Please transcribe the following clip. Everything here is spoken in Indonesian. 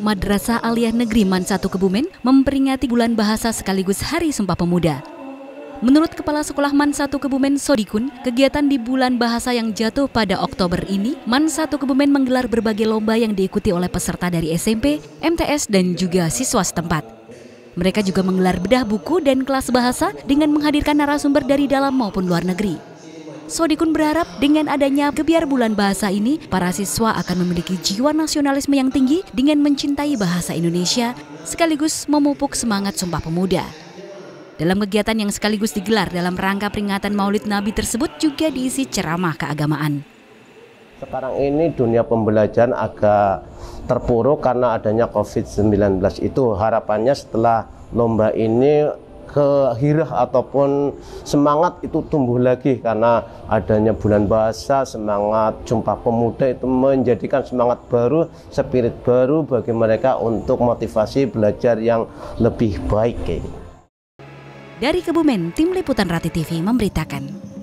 Madrasah Aliyah Negeri Man 1 Kebumen memperingati bulan bahasa sekaligus Hari Sumpah Pemuda. Menurut Kepala Sekolah Man 1 Kebumen Sodikun, kegiatan di bulan bahasa yang jatuh pada Oktober ini, Man 1 Kebumen menggelar berbagai lomba yang diikuti oleh peserta dari SMP, MTS, dan juga siswa setempat. Mereka juga menggelar bedah buku dan kelas bahasa dengan menghadirkan narasumber dari dalam maupun luar negeri. Sodikun berharap dengan adanya kebiar bulan bahasa ini, para siswa akan memiliki jiwa nasionalisme yang tinggi dengan mencintai bahasa Indonesia, sekaligus memupuk semangat Sumpah Pemuda. Dalam kegiatan yang sekaligus digelar dalam rangka peringatan maulid Nabi tersebut juga diisi ceramah keagamaan. Sekarang ini dunia pembelajaran agak terpuruk karena adanya COVID-19 itu. Harapannya setelah lomba ini kehirah ataupun semangat itu tumbuh lagi karena adanya bulan bahasa, semangat jumpa pemuda itu menjadikan semangat baru, spirit baru bagi mereka untuk motivasi belajar yang lebih baik. Gitu. Dari Kebumen, Tim Liputan Rati TV memberitakan.